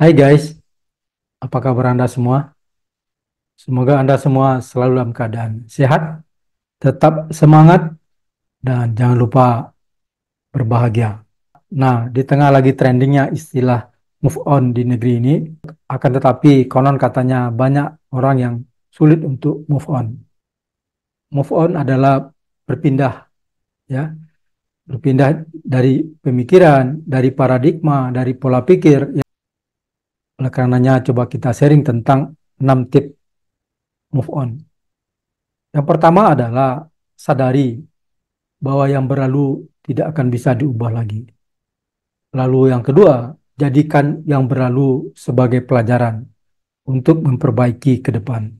Hai guys, apa kabar Anda semua? Semoga Anda semua selalu dalam keadaan sehat, tetap semangat, dan jangan lupa berbahagia. Nah, di tengah lagi trendingnya istilah move on di negeri ini, akan tetapi konon katanya banyak orang yang sulit untuk move on. Move on adalah berpindah, ya, berpindah dari pemikiran, dari paradigma, dari pola pikir. Ya. Oleh karenanya coba kita sharing tentang 6 tip move on. Yang pertama adalah sadari bahwa yang berlalu tidak akan bisa diubah lagi. Lalu yang kedua, jadikan yang berlalu sebagai pelajaran untuk memperbaiki ke depan.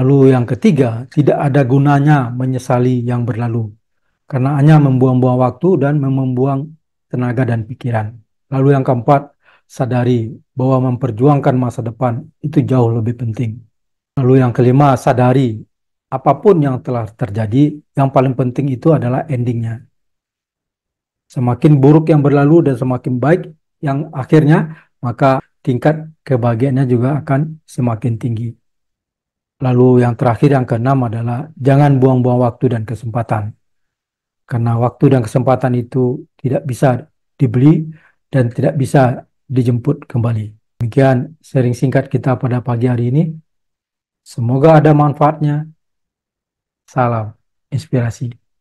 Lalu yang ketiga, tidak ada gunanya menyesali yang berlalu karena hanya membuang-buang waktu dan membuang tenaga dan pikiran. Lalu yang keempat, sadari bahwa memperjuangkan masa depan itu jauh lebih penting. Lalu yang kelima, sadari apapun yang telah terjadi, yang paling penting itu adalah endingnya. Semakin buruk yang berlalu dan semakin baik yang akhirnya, maka tingkat kebahagiaannya juga akan semakin tinggi. Lalu yang terakhir yang keenam adalah jangan buang-buang waktu dan kesempatan. Karena waktu dan kesempatan itu tidak bisa dibeli dan tidak bisa dijemput kembali. Demikian sharing singkat kita pada pagi hari ini. Semoga ada manfaatnya. Salam inspirasi.